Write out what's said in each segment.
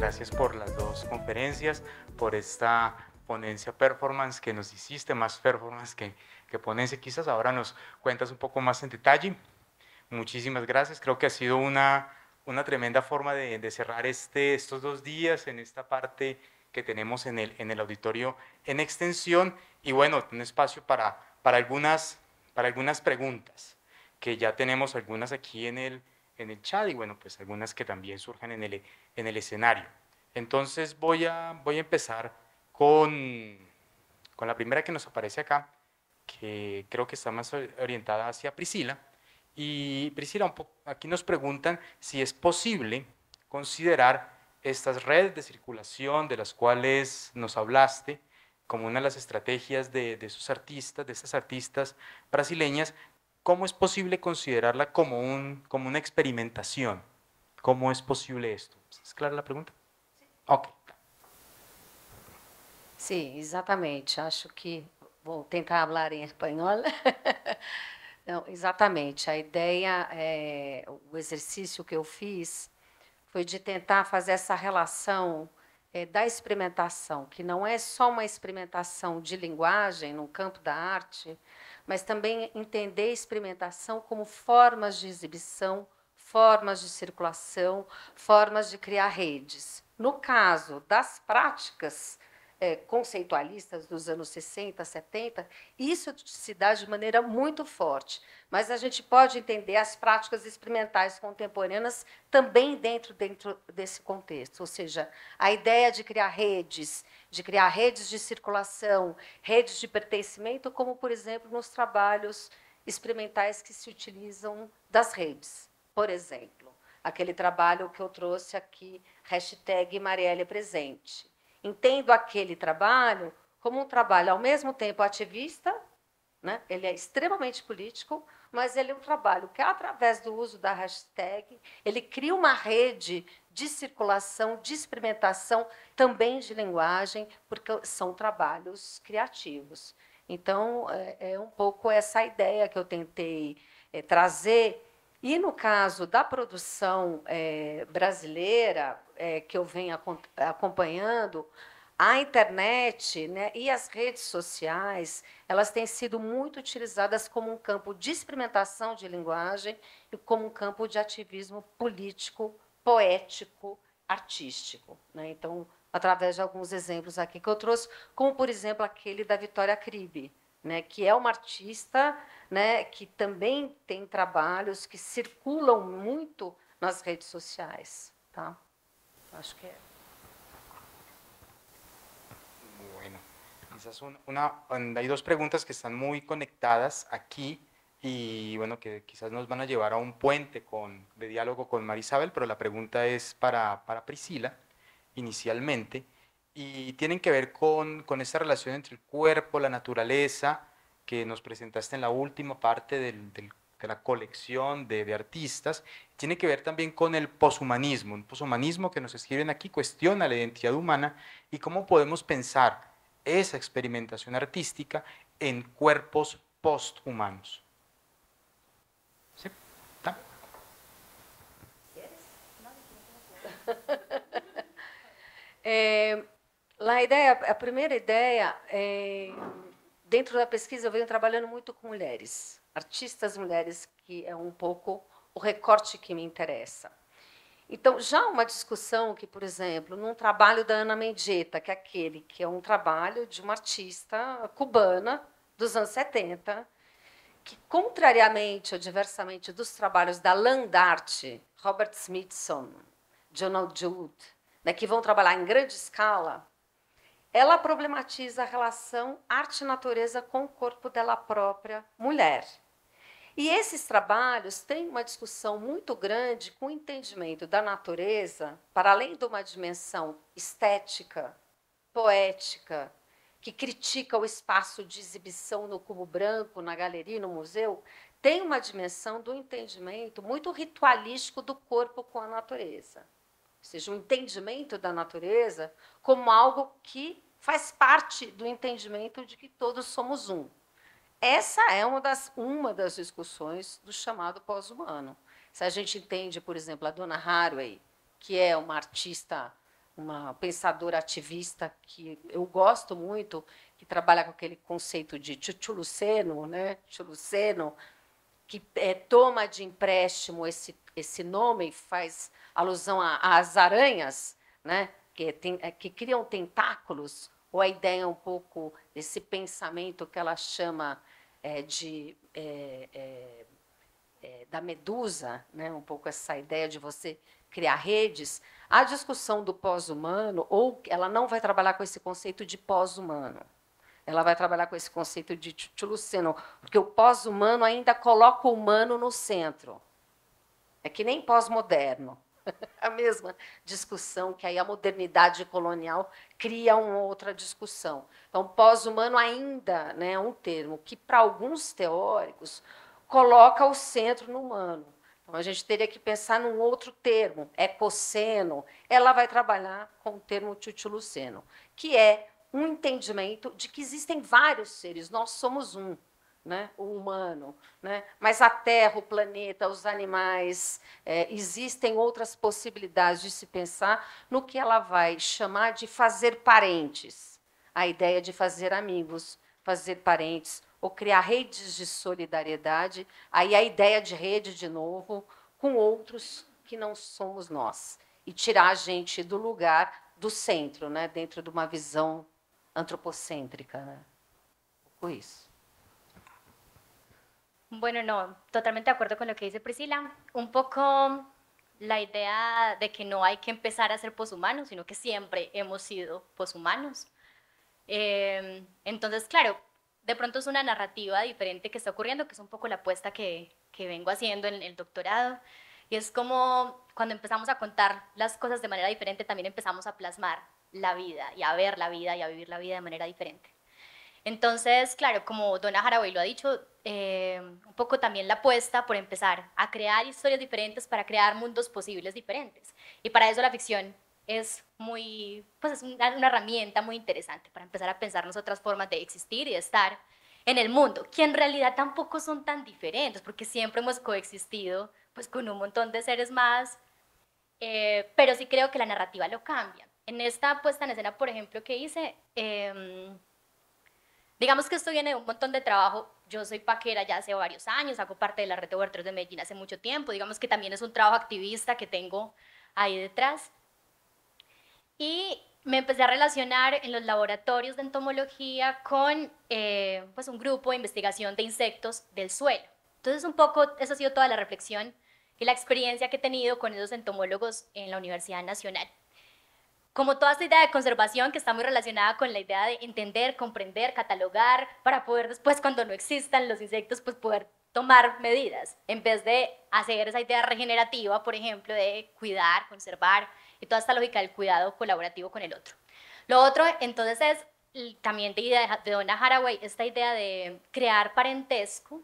gracias por las dos conferencias, por esta ponencia performance que nos hiciste, más performance que, que ponencia. Quizás ahora nos cuentas un poco más en detalle. Muchísimas gracias. Creo que ha sido una, una tremenda forma de, de cerrar este, estos dos días en esta parte que tenemos en el, en el auditorio en extensión y bueno, un espacio para, para, algunas, para algunas preguntas que ya tenemos algunas aquí en el, en el chat y bueno, pues algunas que también surjan en el, en el escenario. Entonces voy a, voy a empezar con, con la primera que nos aparece acá, que creo que está más orientada hacia Priscila. Y Priscila, aquí nos preguntan si es posible considerar estas redes de circulación de las cuales nos hablaste como una de las estrategias de, de sus artistas, de esas artistas brasileñas, ¿Cómo es posible considerarla como, un, como una experimentación? ¿Cómo es posible esto? ¿Es clara la pregunta? Sí. Ok. Sim, exatamente. Acho que vou tentar falar em espanhol. Não, exatamente. A ideia, é, o exercício que eu fiz foi de tentar fazer essa relação é, da experimentação, que não é só uma experimentação de linguagem no campo da arte, mas também entender experimentação como formas de exibição, formas de circulação, formas de criar redes. No caso das práticas é, conceitualistas dos anos 60, 70, isso se dá de maneira muito forte. Mas a gente pode entender as práticas experimentais contemporâneas também dentro, dentro desse contexto, ou seja, a ideia de criar redes, de criar redes de circulação, redes de pertencimento, como, por exemplo, nos trabalhos experimentais que se utilizam das redes, por exemplo. Aquele trabalho que eu trouxe aqui, hashtag Marielle é Presente, entendo aquele trabalho como um trabalho ao mesmo tempo ativista, né? ele é extremamente político, mas ele é um trabalho que, através do uso da hashtag, ele cria uma rede de circulação, de experimentação, também de linguagem, porque são trabalhos criativos. Então, é, é um pouco essa ideia que eu tentei é, trazer e no caso da produção é, brasileira, é, que eu venho acompanhando, a internet né, e as redes sociais, elas têm sido muito utilizadas como um campo de experimentação de linguagem e como um campo de ativismo político, poético, artístico. Né? Então, através de alguns exemplos aqui que eu trouxe, como, por exemplo, aquele da Vitória Cribe, que es uma artista que también tiene trabajos que circulan mucho en las redes sociales. Bueno, una, hay dos preguntas que están muy conectadas aquí y bueno, que quizás nos van a llevar a un puente de diálogo con Marisabel, pero la pregunta es para, para Priscila inicialmente y tienen que ver con, con, esa relación entre el cuerpo, la naturaleza, que nos presentaste en la última parte de la colección de, artistas, tiene que ver también con el poshumanismo, un poshumanismo que nos escriben aquí cuestiona la identidad humana y cómo podemos pensar esa experimentación artística en cuerpos posthumanos. ¿Sí? Eh, Lá a ideia, a primeira ideia, é, dentro da pesquisa eu venho trabalhando muito com mulheres, artistas mulheres, que é um pouco o recorte que me interessa. Então, já uma discussão que, por exemplo, num trabalho da Ana Mendieta, que é aquele que é um trabalho de uma artista cubana dos anos 70, que, contrariamente ou diversamente dos trabalhos da Landarte, Robert Smithson, Jonald Jude, né, que vão trabalhar em grande escala, ela problematiza a relação arte-natureza com o corpo dela própria, mulher. E esses trabalhos têm uma discussão muito grande com o entendimento da natureza, para além de uma dimensão estética, poética, que critica o espaço de exibição no cubo branco, na galeria, no museu, tem uma dimensão do entendimento muito ritualístico do corpo com a natureza ou seja, o um entendimento da natureza, como algo que faz parte do entendimento de que todos somos um. Essa é uma das, uma das discussões do chamado pós-humano. Se a gente entende, por exemplo, a dona Haraway, que é uma artista, uma pensadora ativista que eu gosto muito, que trabalha com aquele conceito de tchutchuluceno, né? Tchuluceno, que é, toma de empréstimo esse, esse nome e faz alusão às aranhas, né? Que, tem, eh, que criam tentáculos, ou a ideia um pouco desse pensamento que ela chama é, de é, é, da medusa, né? um pouco essa ideia de você criar redes, a discussão do pós-humano, ou ela não vai trabalhar com esse conceito de pós-humano. Ela vai trabalhar com esse conceito de Tchuluceno, porque o pós-humano ainda coloca o humano no centro. É que nem pós-moderno. a mesma discussão, que aí a modernidade colonial cria uma outra discussão. Então, pós-humano ainda né, é um termo que, para alguns teóricos, coloca o centro no humano. Então, a gente teria que pensar num outro termo, ecoceno. Ela vai trabalhar com o termo tutiluceno, que é um entendimento de que existem vários seres, nós somos um né? o humano, né? mas a Terra, o planeta, os animais, é, existem outras possibilidades de se pensar no que ela vai chamar de fazer parentes, a ideia de fazer amigos, fazer parentes, ou criar redes de solidariedade, aí a ideia de rede de novo com outros que não somos nós e tirar a gente do lugar do centro, né? dentro de uma visão antropocêntrica, né? Por isso. Bueno, no, totalmente de acuerdo con lo que dice Priscila. Un poco la idea de que no hay que empezar a ser poshumanos, sino que siempre hemos sido poshumanos. Eh, entonces, claro, de pronto es una narrativa diferente que está ocurriendo, que es un poco la apuesta que, que vengo haciendo en el doctorado. Y es como cuando empezamos a contar las cosas de manera diferente, también empezamos a plasmar la vida y a ver la vida y a vivir la vida de manera diferente. Entonces, claro, como Donna Haraway lo ha dicho, eh, un poco también la apuesta por empezar a crear historias diferentes para crear mundos posibles diferentes. Y para eso la ficción es muy, pues es una, herramienta muy interesante para empezar a pensarnos otras formas de existir y de estar en el mundo, que en realidad tampoco son tan diferentes, porque siempre hemos coexistido pues con un montón de seres más, eh, pero sí creo que la narrativa lo cambia. En esta puesta en escena, por ejemplo, que hice, em, Digamos que esto viene de un montón de trabajo. Yo soy paquera ya hace varios años, hago parte de la red de huerteros de Medellín hace mucho tiempo. Digamos que también es un trabajo activista que tengo ahí detrás. Y me empecé a relacionar en los laboratorios de entomología con eh, pues un grupo de investigación de insectos del suelo. Entonces, un poco, esa ha sido toda la reflexión y la experiencia que he tenido con esos entomólogos en la Universidad Nacional como toda esta idea de conservación que está muy relacionada con la idea de entender, comprender, catalogar, para poder después, cuando no existan los insectos, pues poder tomar medidas, en vez de hacer esa idea regenerativa, por ejemplo, de cuidar, conservar y toda esta lógica del cuidado colaborativo con el otro. Lo otro, entonces, es también de, idea de Donna Haraway, esta idea de crear parentesco,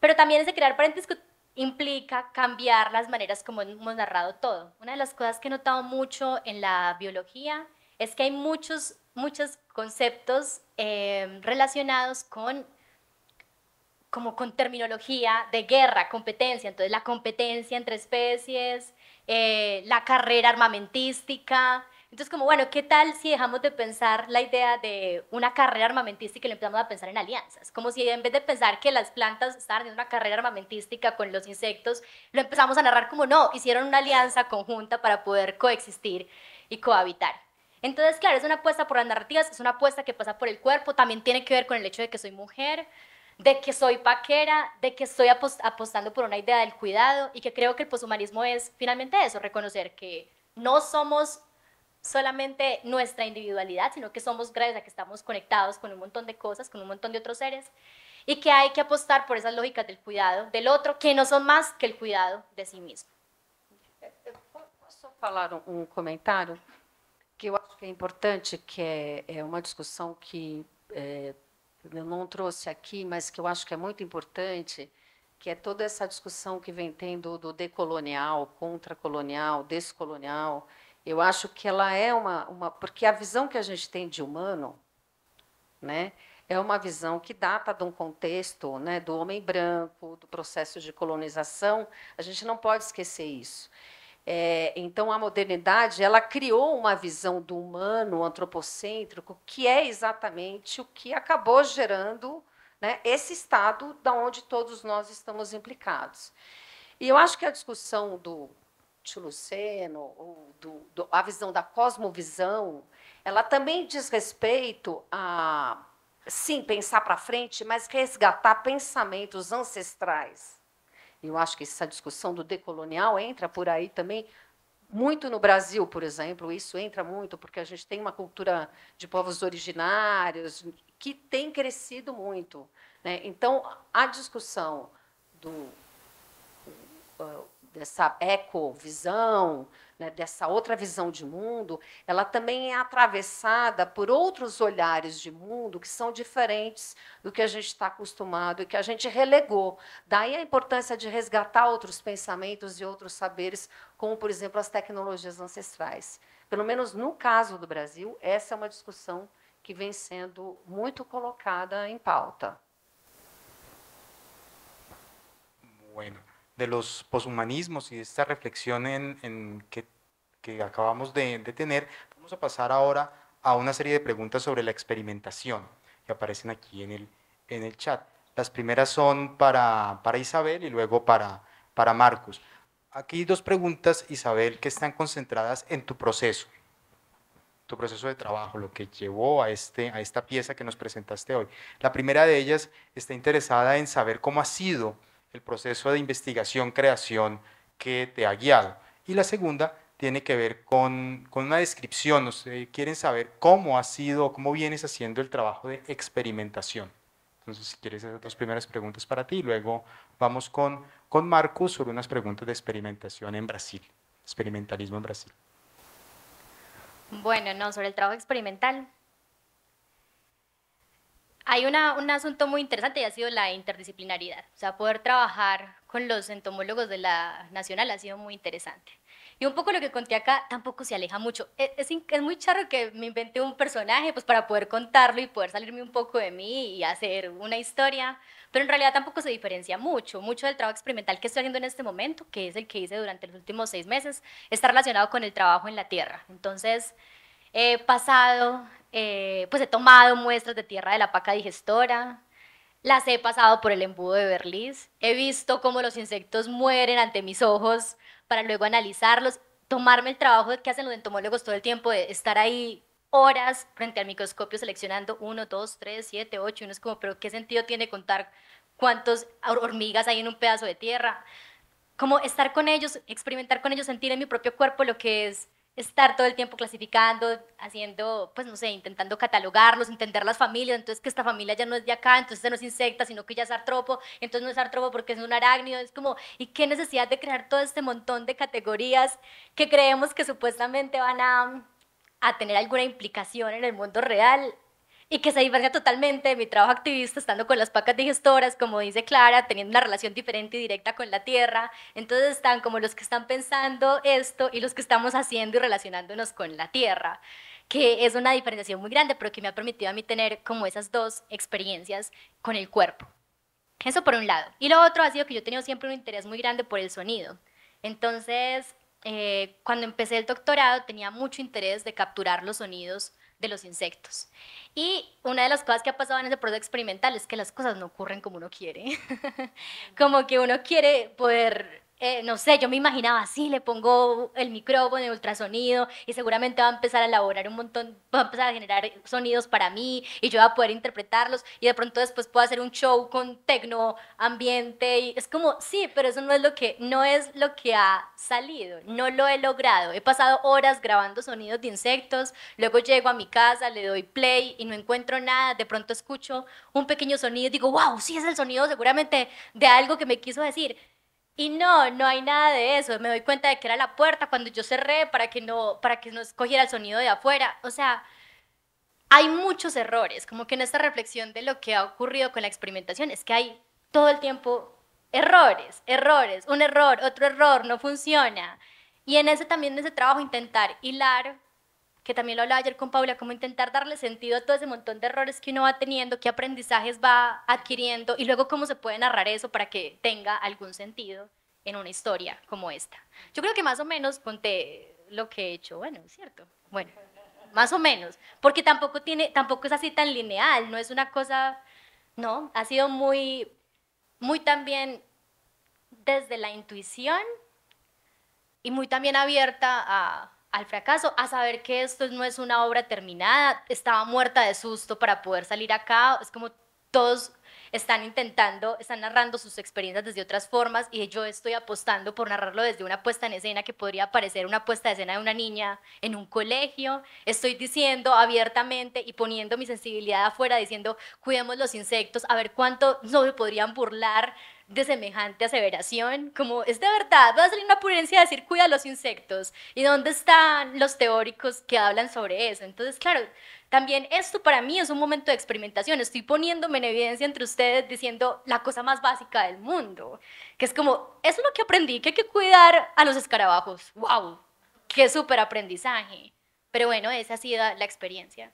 pero también de crear parentesco implica cambiar las maneras como hemos narrado todo. Una de las cosas que he notado mucho en la biología es que hay muchos, muchos conceptos em, relacionados con como con terminología de guerra, competencia, entonces la competencia entre especies, eh, la carrera armamentística, entonces, como, bueno, ¿qué tal si dejamos de pensar la idea de una carrera armamentística y lo empezamos a pensar en alianzas? Como si en vez de pensar que las plantas estaban en una carrera armamentística con los insectos, lo empezamos a narrar como, no, hicieron una alianza conjunta para poder coexistir y cohabitar. Entonces, claro, es una apuesta por las narrativas, es una apuesta que pasa por el cuerpo, también tiene que ver con el hecho de que soy mujer, de que soy paquera, de que estoy apostando por una idea del cuidado y que creo que el poshumanismo es finalmente eso, reconocer que no somos solamente nuestra individualidad, sino que somos gracias a que estamos conectados con un montón de cosas, con un montón de otros seres, y que hay que apostar por esas lógicas del cuidado del otro, que no son más que el cuidado de sí mismo. Eh, eh, ¿Puedo falar un um comentario? que eu acho que é importante, que é, é uma discussão que é, eu não trouxe aqui, mas que eu acho que é muito importante, que é toda essa discussão que vem tendo do decolonial, contracolonial, descolonial, eu acho que ela é uma, uma. Porque a visão que a gente tem de humano né, é uma visão que data de um contexto né, do homem branco, do processo de colonização. A gente não pode esquecer isso. É, então, a modernidade ela criou uma visão do humano antropocêntrico, que é exatamente o que acabou gerando né, esse estado da onde todos nós estamos implicados. E eu acho que a discussão do Tio Luceno, ou do, do, a visão da cosmovisão, ela também diz respeito a, sim, pensar para frente, mas resgatar pensamentos ancestrais. E eu acho que essa discussão do decolonial entra por aí também, muito no Brasil, por exemplo, isso entra muito, porque a gente tem uma cultura de povos originários que tem crescido muito. Né? Então, a discussão do. Uh, dessa ecovisão, né, dessa outra visão de mundo, ela também é atravessada por outros olhares de mundo que são diferentes do que a gente está acostumado e que a gente relegou. Daí a importância de resgatar outros pensamentos e outros saberes, como, por exemplo, as tecnologias ancestrais. Pelo menos no caso do Brasil, essa é uma discussão que vem sendo muito colocada em pauta. Bueno. de los poshumanismos y de esta reflexión en, que, acabamos de, de, tener, vamos a pasar ahora a una serie de preguntas sobre la experimentación que aparecen aquí en el, chat. Las primeras son para, para Isabel y luego para, para Marcus. Aquí dos preguntas, Isabel, que están concentradas en tu proceso, tu proceso de trabajo, lo que llevó a, este, a esta pieza que nos presentaste hoy. La primera de ellas está interesada en saber cómo ha sido el proceso de investigación, creación que te ha guiado. Y la segunda tiene que ver con, con una descripción, quieren saber cómo ha sido, cómo vienes haciendo el trabajo de experimentación. Entonces, si quieres, hacer dos primeras preguntas para ti. Luego vamos con, con Marcus sobre unas preguntas de experimentación en Brasil, experimentalismo en Brasil. Bueno, no, sobre el trabajo experimental. Hay un asunto muy interesante y ha sido la interdisciplinaridad. O sea, poder trabajar con los entomólogos de la Nacional ha sido muy interesante. Y un poco lo que conté acá tampoco se aleja mucho. E, es, muy charro que me inventé un personaje pues para poder contarlo y poder salirme un poco de mí y hacer una historia, pero en realidad tampoco se diferencia mucho. Mucho del trabajo experimental que estoy haciendo en este momento, que es el que hice durante los últimos seis meses, está relacionado con el trabajo en la tierra. Entonces, he pasado eh, pues he tomado muestras de tierra de la paca digestora, las he pasado por el embudo de Berlís, he visto cómo los insectos mueren ante mis ojos para luego analizarlos, tomarme el trabajo que hacen los entomólogos todo el tiempo de estar ahí horas frente al microscopio seleccionando uno, dos, tres, siete, ocho, uno es como, pero ¿qué sentido tiene contar cuántas hormigas hay en un pedazo de tierra? Como estar con ellos, experimentar con ellos, sentir en mi propio cuerpo lo que es estar todo el tiempo clasificando, haciendo, pues no sé, intentando catalogarlos, entender las familias, entonces que esta familia ya no es de acá, entonces no es insecta, sino que ya es artropo, entonces no es artropo porque es un arácnido, es como, ¿y qué necesidad de crear todo este montón de categorías que creemos que supuestamente van a, a tener alguna implicación en el mundo real? y que se diferencia totalmente de mi trabajo activista estando con las pacas digestoras, como dice Clara, teniendo una relación diferente y directa con la tierra. Entonces están como los que están pensando esto y los que estamos haciendo y relacionándonos con la tierra, que es una diferenciación muy grande, pero que me ha permitido a mí tener como esas dos experiencias con el cuerpo. Eso por un lado. Y lo otro ha sido que yo he tenido siempre un interés muy grande por el sonido. Entonces, eh, cuando empecé el doctorado tenía mucho interés de capturar los sonidos de los insectos. Y una de las cosas que ha pasado en ese proceso experimental es que las cosas no ocurren como uno quiere. como que uno quiere poder eh, no sé, yo me imaginaba así, le pongo el micrófono, el ultrasonido y seguramente va a empezar a elaborar un montón, va a empezar a generar sonidos para mí y yo voy a poder interpretarlos y de pronto después puedo hacer un show con tecno, ambiente y es como, sí, pero eso no es lo que, no es lo que ha salido, no lo he logrado. He pasado horas grabando sonidos de insectos, luego llego a mi casa, le doy play y no encuentro nada, de pronto escucho un pequeño sonido y digo, wow, sí es el sonido seguramente de algo que me quiso decir y no, no hay nada de eso. Me doy cuenta de que era la puerta cuando yo cerré para que no, para que no escogiera el sonido de afuera. O sea, hay muchos errores. Como que en esta reflexión de lo que ha ocurrido con la experimentación es que hay todo el tiempo errores, errores, un error, otro error, no funciona. Y en ese también, en ese trabajo, intentar hilar que también lo hablaba ayer con Paula, cómo intentar darle sentido a todo ese montón de errores que uno va teniendo, qué aprendizajes va adquiriendo y luego cómo se puede narrar eso para que tenga algún sentido en una historia como esta. Yo creo que más o menos conté lo que he hecho, bueno, es cierto, bueno, más o menos, porque tampoco, tiene, tampoco es así tan lineal, no es una cosa, no, ha sido muy, muy también desde la intuición y muy también abierta a al fracaso, a saber que esto no es una obra terminada, estaba muerta de susto para poder salir acá, es como todos están intentando, están narrando sus experiencias desde otras formas y yo estoy apostando por narrarlo desde una puesta en escena que podría parecer una puesta de escena de una niña en un colegio. Estoy diciendo abiertamente y poniendo mi sensibilidad afuera, diciendo, cuidemos los insectos, a ver cuánto no me podrían burlar de semejante aseveración? Como, es de verdad, va a salir una prudencia decir cuida los insectos. ¿Y dónde están los teóricos que hablan sobre eso? Entonces, claro, también esto para mí es un momento de experimentación. Estoy poniéndome en evidencia entre ustedes diciendo la cosa más básica del mundo, que es como, eso es lo que aprendí, que hay que cuidar a los escarabajos. ¡Wow! ¡Qué súper aprendizaje! Pero bueno, esa ha sido la experiencia.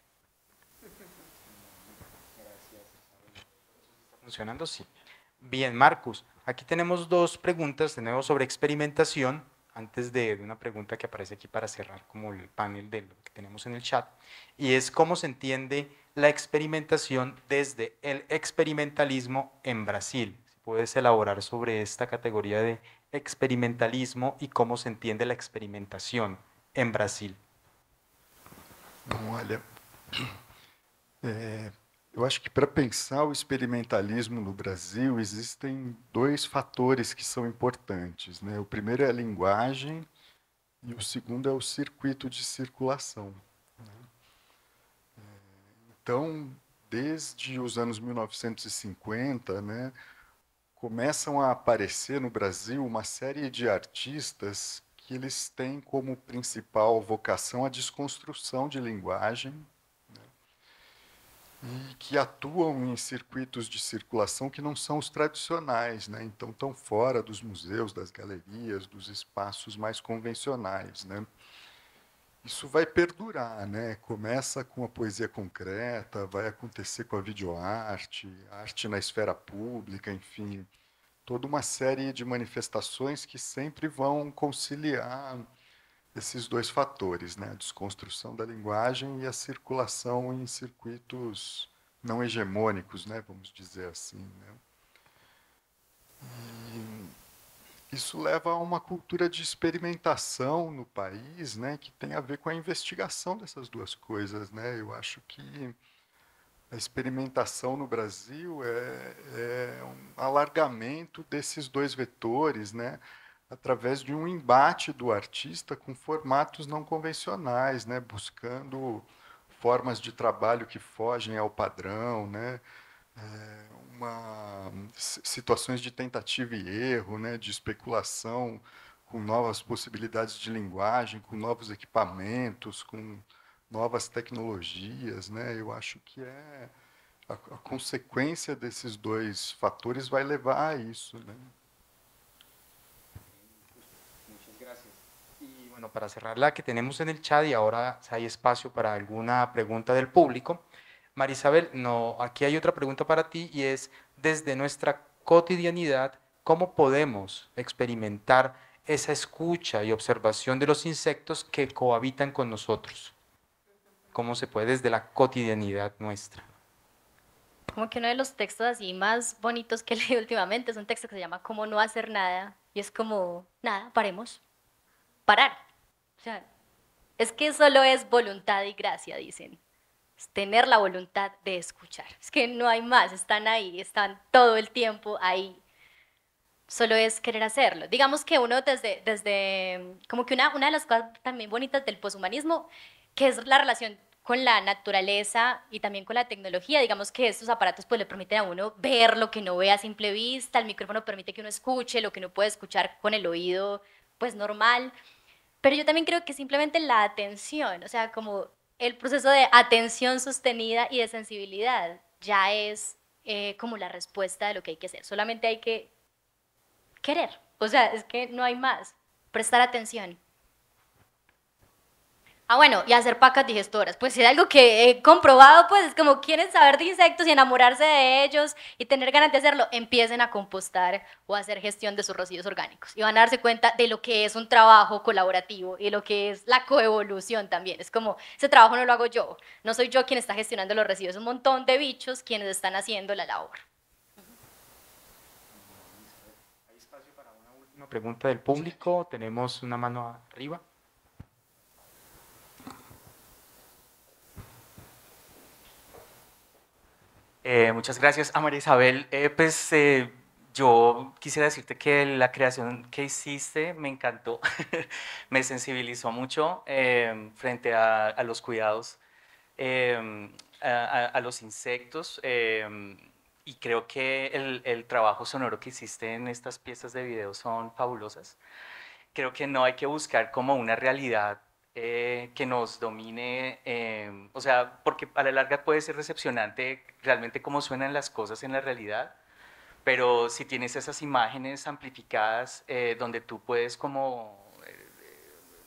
¿Funcionando? Sí. Bien, Marcus, aquí tenemos dos preguntas. de nuevo, sobre experimentación, antes de una pregunta que aparece aquí para cerrar como el panel de lo que tenemos en el chat, y es cómo se entiende la experimentación desde el experimentalismo en Brasil. Puedes elaborar sobre esta categoría de experimentalismo y cómo se entiende la experimentación en Brasil. Eu acho que para pensar o experimentalismo no Brasil existem dois fatores que são importantes. Né? O primeiro é a linguagem e o segundo é o circuito de circulação. Né? Então, desde os anos 1950, né, começam a aparecer no Brasil uma série de artistas que eles têm como principal vocação a desconstrução de linguagem e que atuam em circuitos de circulação que não são os tradicionais, né? então estão fora dos museus, das galerias, dos espaços mais convencionais. Né? Isso vai perdurar, né? começa com a poesia concreta, vai acontecer com a videoarte, arte na esfera pública, enfim, toda uma série de manifestações que sempre vão conciliar esses dois fatores, né? a desconstrução da linguagem e a circulação em circuitos não hegemônicos, né? vamos dizer assim. Né? E isso leva a uma cultura de experimentação no país né? que tem a ver com a investigação dessas duas coisas. Né? Eu acho que a experimentação no Brasil é, é um alargamento desses dois vetores, né? através de um embate do artista com formatos não convencionais, né? buscando formas de trabalho que fogem ao padrão, né? É, uma, situações de tentativa e erro, né? de especulação com novas possibilidades de linguagem, com novos equipamentos, com novas tecnologias. Né? Eu acho que é a, a consequência desses dois fatores vai levar a isso. Né? para cerrar la que tenemos en el chat y ahora hay espacio para alguna pregunta del público. Marisabel, no, aquí hay otra pregunta para ti y es, desde nuestra cotidianidad, ¿cómo podemos experimentar esa escucha y observación de los insectos que cohabitan con nosotros? ¿Cómo se puede desde la cotidianidad nuestra? Como que uno de los textos así más bonitos que he leído últimamente es un texto que se llama Cómo no hacer nada y es como, nada, paremos, parar sea, es que solo es voluntad y gracia, dicen. Es tener la voluntad de escuchar. Es que no hay más, están ahí, están todo el tiempo ahí. Solo es querer hacerlo. Digamos que uno desde, desde como que una, una de las cosas también bonitas del poshumanismo, que es la relación con la naturaleza y también con la tecnología. Digamos que estos aparatos pues le permiten a uno ver lo que no ve a simple vista, el micrófono permite que uno escuche lo que no puede escuchar con el oído pues normal. Pero yo también creo que simplemente la atención, o sea, como el proceso de atención sostenida y de sensibilidad ya es eh, como la respuesta de lo que hay que hacer. Solamente hay que querer. O sea, es que no hay más. Prestar atención. Ah, bueno, y hacer pacas digestoras. Pues es algo que he comprobado, pues es como quieren saber de insectos y enamorarse de ellos y tener ganas de hacerlo, empiecen a compostar o a hacer gestión de sus residuos orgánicos. Y van a darse cuenta de lo que es un trabajo colaborativo y lo que es la coevolución también. Es como, ese trabajo no lo hago yo, no soy yo quien está gestionando los residuos, es un montón de bichos quienes están haciendo la labor. Hay espacio para una última pregunta del público, tenemos una mano arriba. Eh, muchas gracias, a ah, María Isabel. Eh, pues eh, yo quisiera decirte que la creación que hiciste me encantó, me sensibilizó mucho em, frente a, los cuidados, em, a, los insectos. Em, y creo que el, el, trabajo sonoro que hiciste en estas piezas de video son fabulosas. Creo que no hay que buscar como una realidad eh, que nos domine, eh, o sea, porque a la larga puede ser recepcionante realmente cómo suenan las cosas en la realidad, pero si tienes esas imágenes amplificadas eh, donde tú puedes como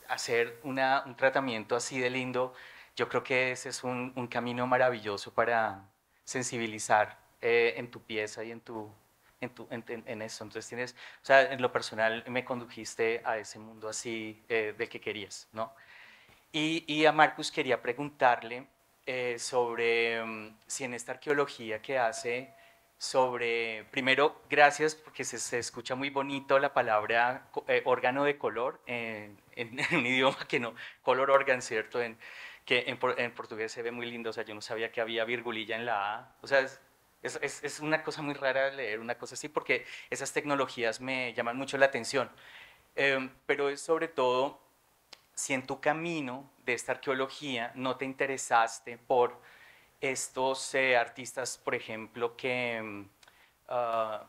hacer una, un tratamiento así de lindo, yo creo que ese es un, camino maravilloso para sensibilizar en tu pieza y en tu... En, tu, en, eso, entonces tienes, o sea, en lo personal me condujiste a ese mundo así de que querías, ¿no? Y, a Marcus quería preguntarle eh, sobre mm, si en esta arqueología que hace sobre, primero, gracias porque se, escucha muy bonito la palabra eh, órgano de color en, un idioma que no, color órgano, ¿cierto? En, que en, portugués se ve muy lindo, o sea, yo no sabía que había virgulilla en la A, o sea, es, es, es, una cosa muy rara leer una cosa así porque esas tecnologías me llaman mucho la atención, em, pero es sobre todo si en tu camino de esta arqueología no te interesaste por estos eh, artistas, por ejemplo, que, mm, ah,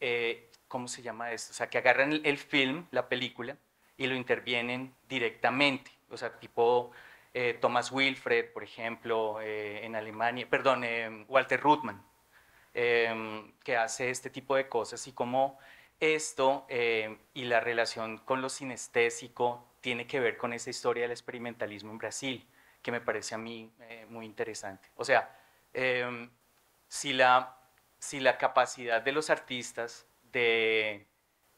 eh, ¿cómo se llama esto? O sea, que agarran el, film, la película, y lo intervienen directamente. O sea, tipo eh, Thomas Wilfred, por ejemplo, en Alemania, perdón, Walter Ruttmann, em, que hace este tipo de cosas y cómo esto y la relación con lo sinestésico tiene que ver con esa historia del experimentalismo en Brasil, que me parece a mí eh, muy interesante. O sea, em, si, la, si la capacidad de los artistas de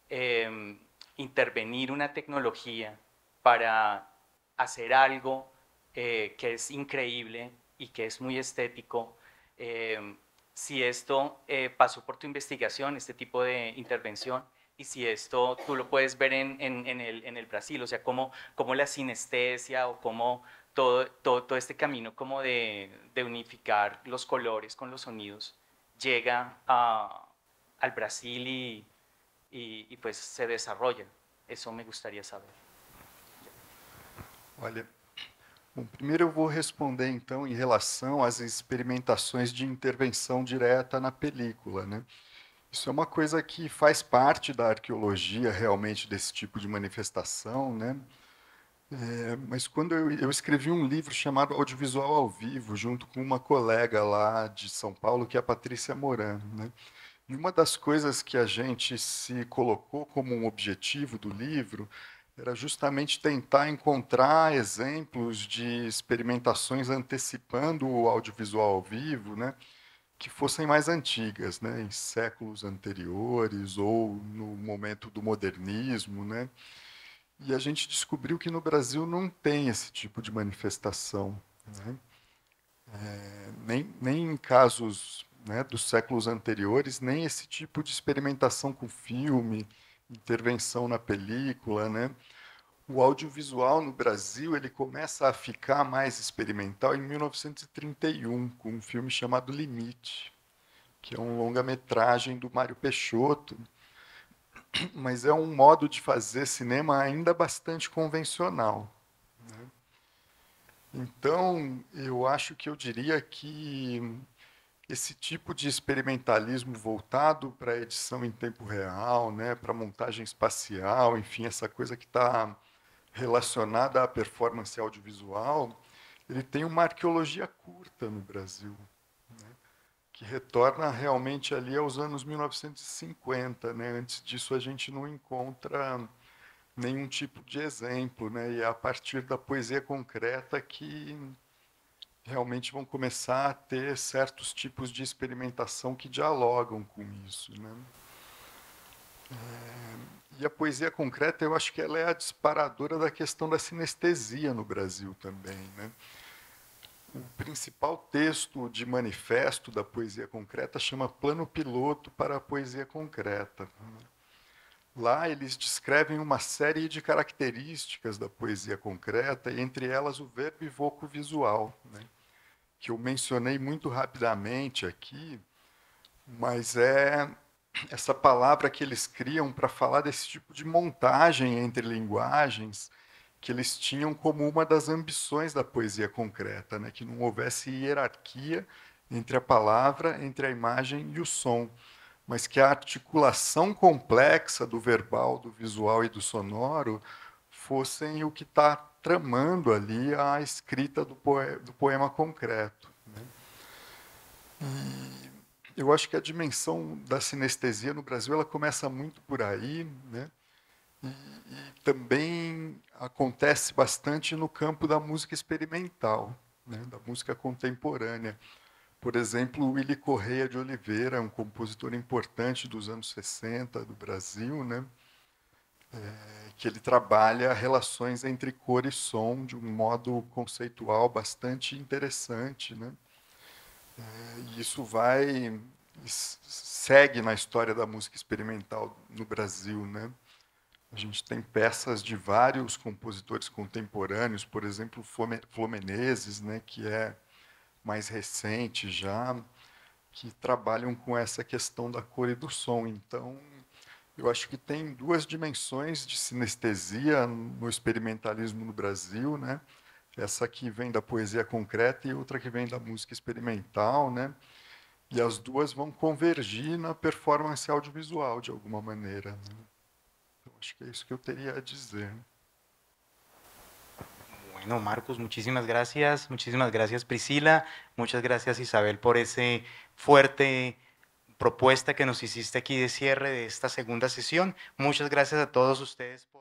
em, intervenir una tecnología para hacer algo eh, que es increíble y que es muy estético, em, si esto eh, pasó por tu investigación, este tipo de intervención, y si esto tú lo puedes ver en, el, en el, Brasil, o sea, cómo la sinestesia o cómo todo, todo, este camino como de, unificar los colores con los sonidos llega a, al Brasil y, y, pues se desarrolla. Eso me gustaría saber. Olha, primero primeiro eu vou responder en em relación a las experimentaciones de directa en la película, né? Isso é uma coisa que faz parte da arqueologia realmente desse tipo de manifestação, né? É, mas quando eu, eu, escrevi um livro chamado Audiovisual ao Vivo, junto com uma colega lá de São Paulo, que é a Patrícia Moran, né? E uma das coisas que a gente se colocou como um objetivo do livro era justamente tentar encontrar exemplos de experimentações antecipando o audiovisual ao vivo, né? que fossem mais antigas, né, em séculos anteriores ou no momento do modernismo, né? E a gente descobriu que no Brasil não tem esse tipo de manifestação, né? é, nem, nem em casos né, dos séculos anteriores, nem esse tipo de experimentação com filme, intervenção na película, né? o audiovisual no Brasil ele começa a ficar mais experimental em 1931 com um filme chamado Limite, que é um longa-metragem do Mário Peixoto, mas é um modo de fazer cinema ainda bastante convencional. Né? Então, eu acho que eu diria que esse tipo de experimentalismo voltado para edição em tempo real, né, para montagem espacial, enfim, essa coisa que está relacionada à performance audiovisual, ele tem uma arqueologia curta no Brasil, né, que retorna realmente ali aos anos 1950. Né? Antes disso, a gente não encontra nenhum tipo de exemplo, né? e é a partir da poesia concreta que realmente vão começar a ter certos tipos de experimentação que dialogam com isso. Né? E a poesia concreta, eu acho que ela é a disparadora da questão da sinestesia no Brasil também. Né? O principal texto de manifesto da poesia concreta chama Plano Piloto para a Poesia Concreta. Né? Lá eles descrevem uma série de características da poesia concreta, e entre elas o verbo evoco visual, né? que eu mencionei muito rapidamente aqui, mas é essa palavra que eles criam para falar desse tipo de montagem entre linguagens que eles tinham como uma das ambições da poesia concreta, né? que não houvesse hierarquia entre a palavra, entre a imagem e o som, mas que a articulação complexa do verbal, do visual e do sonoro fossem o que está tramando ali a escrita do, poema, do poema concreto. Né? E hum. Eu acho que a dimensão da sinestesia no Brasil ela começa muito por aí, né? E, e também acontece bastante no campo da música experimental, né? da música contemporânea. Por exemplo, Willy Correia de Oliveira, um compositor importante dos anos 60 do Brasil, né? É, que ele trabalha relações entre cor e som de um modo conceitual bastante interessante, né? e isso vai segue na história da música experimental no Brasil, né? A gente tem peças de vários compositores contemporâneos, por exemplo, Flomenezes, né, que é mais recente já, que trabalham com essa questão da cor e do som. Então, eu acho que tem duas dimensões de sinestesia no experimentalismo no Brasil, né? essa que vem da poesia concreta e outra que vem da música experimental, né? E as duas vão convergir na performance audiovisual de alguma maneira. Né? Então, acho que é isso que eu teria a dizer. Bueno, Marcos, muchísimas gracias, muchísimas gracias Priscila, muchas gracias Isabel por ese fuerte propuesta que nos hiciste aquí de cierre de esta segunda sesión. Muchas gracias a todos ustedes.